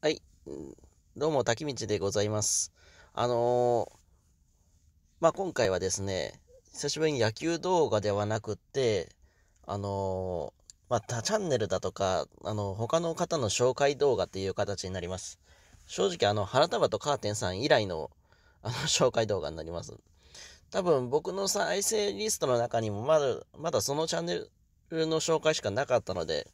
はい。どうも、滝道でございます。あのー、まあ、今回はですね、久しぶりに野球動画ではなくって、あのー、まあ、他チャンネルだとか、あの、他の方の紹介動画っていう形になります。正直、あの、花束とカーテンさん以来の、あの、紹介動画になります。多分、僕の再生リストの中にも、まだ、まだそのチャンネルの紹介しかなかったので、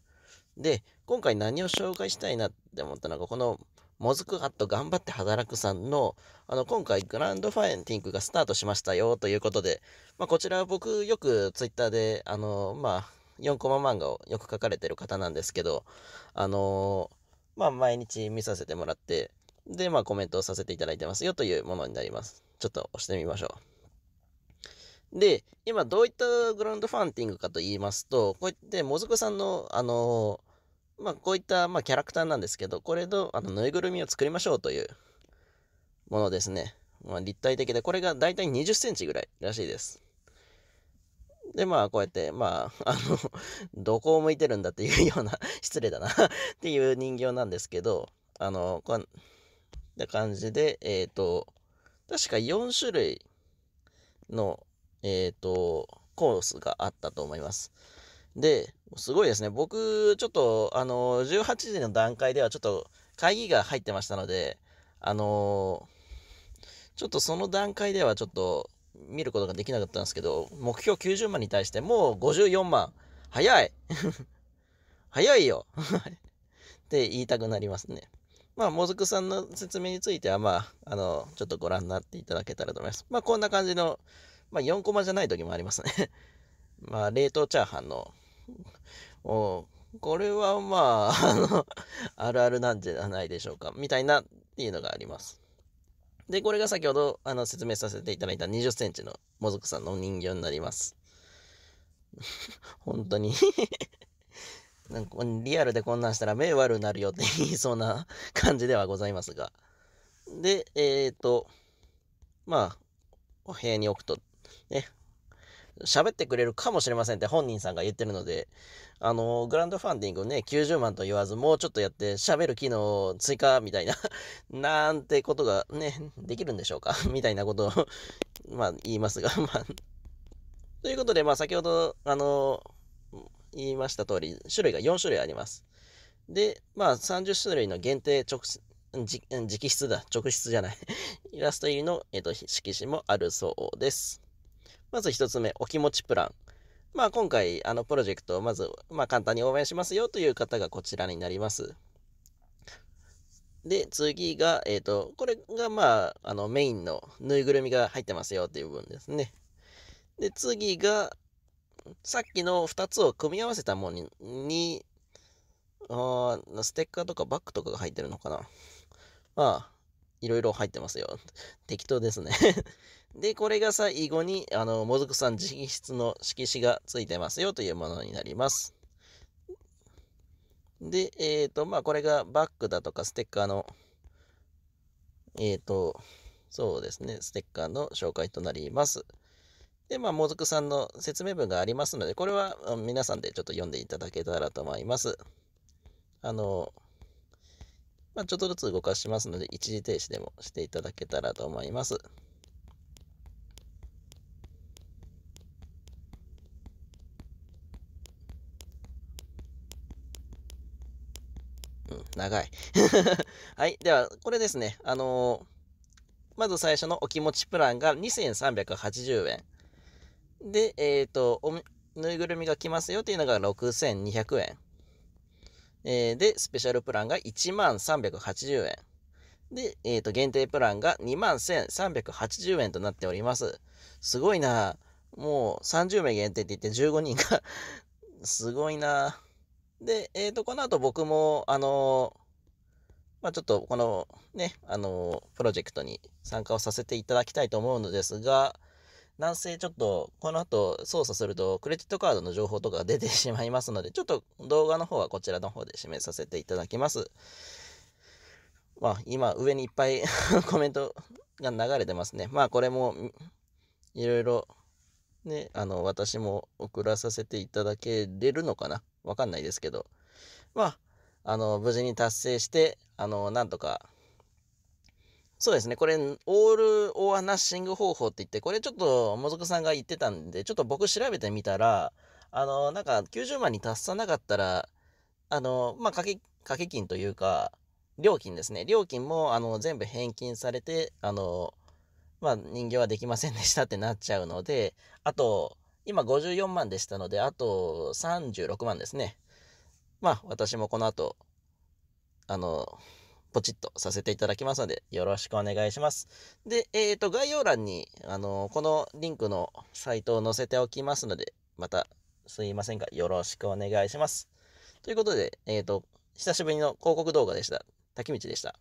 で、今回何を紹介したいなって思ったのが、このもずくハット頑張って働くさんの、あの、今回グランドファインティングがスタートしましたよということで、まあ、こちら僕よくツイッターで、あの、まあ、4コマ漫画をよく書かれてる方なんですけど、あのまあ、毎日見させてもらって、で、まあ、コメントをさせていただいてますよというものになります。ちょっと押してみましょう。で、今どういったグランドファンティングかと言いますと、こうやってもずくさんの、あのまあ、こういった、まあ、キャラクターなんですけど、これと、あの、ぬいぐるみを作りましょうというものですね。まあ、立体的で、これが大体20センチぐらいらしいです。で、まあ、こうやって、まあ、あの どこを向いてるんだっていうような 失礼だな っていう人形なんですけど、あの、こんな感じで、えっ、ー、と、確か4種類の、えっ、ー、と、コースがあったと思います。で、すごいですね。僕、ちょっと、あの、18時の段階ではちょっと会議が入ってましたので、あのちょっとその段階ではちょっと見ることができなかったんですけど、目標90万に対してもう54万。早い 早いよ って言いたくなりますね。まあ、もずくさんの説明については、まあ、あの、ちょっとご覧になっていただけたらと思います。まあ、こんな感じの、まあ、4コマじゃない時もありますね まあ、冷凍チャーハンの おこれはまあ、あの、あるあるなんじゃないでしょうか。みたいなっていうのがあります。で、これが先ほどあの説明させていただいた20センチのもずくさんのお人形になります。本当に なんかリアルでこんなんしたら目悪くなるよって言いそうな感じではございますが。で、えっ、ー、と、まあ、お部屋に置くと、ね、喋ってくれるかもしれませんって本人さんが言ってるので、あの、グランドファンディングね、90万と言わず、もうちょっとやって喋る機能追加みたいな、なんてことがね、できるんでしょうか みたいなことを まあ言いますがまあ。ということで、まあ先ほど、あの、言いました通り、種類が4種類あります。で、まあ30種類の限定直、直筆だ、直筆じゃないイラスト入りの、えーと色紙もあるそうです。まず1つ目、お気持ちプラン。まあ、今回、あの、プロジェクトをまず、まあ、簡単に応援しますよという方がこちらになります。で、次が、えっ、ー、と、これが、まあ、あの、メインのぬいぐるみが入ってますよという部分ですね。で、次が、さっきの2つを組み合わせたものに、あステッカーとかバッグとかが入ってるのかな。まあ、いろいろ入ってますよ。適当ですね で、これが最後に、あの、もずくさん直筆の色紙がついてますよというものになります。で、えっ、ー、と、まあ、これがバッグだとかステッカーの、えっ、ー、と、そうですね、ステッカーの紹介となります。で、まあ、もずくさんの説明文がありますので、これは皆さんでちょっと読んでいただけたらと思います。あの、まあ、ちょっとずつ動かしますので、一時停止でもしていただけたらと思います。長い。はい。では、これですね。あのー、まず最初のお気持ちプランが2380円。で、えっ、ー、と、ぬいぐるみが来ますよっていうのが6200円。えー、で、スペシャルプランが1万380円。で、えっ、ー、と、限定プランが2万1380円となっております。すごいなもう30名限定って言って15人が すごいなで、えっ、ー、と、この後僕も、あのまあ、ちょっとこのね、あのプロジェクトに参加をさせていただきたいと思うのですが、なんせちょっとこの後操作するとクレジットカードの情報とかが出てしまいますので、ちょっと動画の方はこちらの方で締めさせていただきます。まあ今上にいっぱい コメントが流れてますね。まあこれもいろいろね、あの私も送らさせていただけれるのかなわかんないですけど。まあ、あの無事に達成して、あのなんとかそうですね。これ、オール・オア・ナッシング方法って言って、これちょっと、もずくさんが言ってたんで、ちょっと僕調べてみたら、あの、なんか、90万に達さなかったら、あの、まあ、掛け、掛け金というか、料金ですね。料金も、あの、全部返金されて、あの、まあ、人形はできませんでしたってなっちゃうので、あと、今54万でしたので、あと36万ですね。まあ、私もこの後、あの、ポチッとさせていただきますので、よろしくお願いします。で、えっ、ー、と、概要欄に、あのー、このリンクのサイトを載せておきますので、また、すいませんが、よろしくお願いします。ということで、えっ、ー、と、久しぶりの広告動画でした。滝道でした。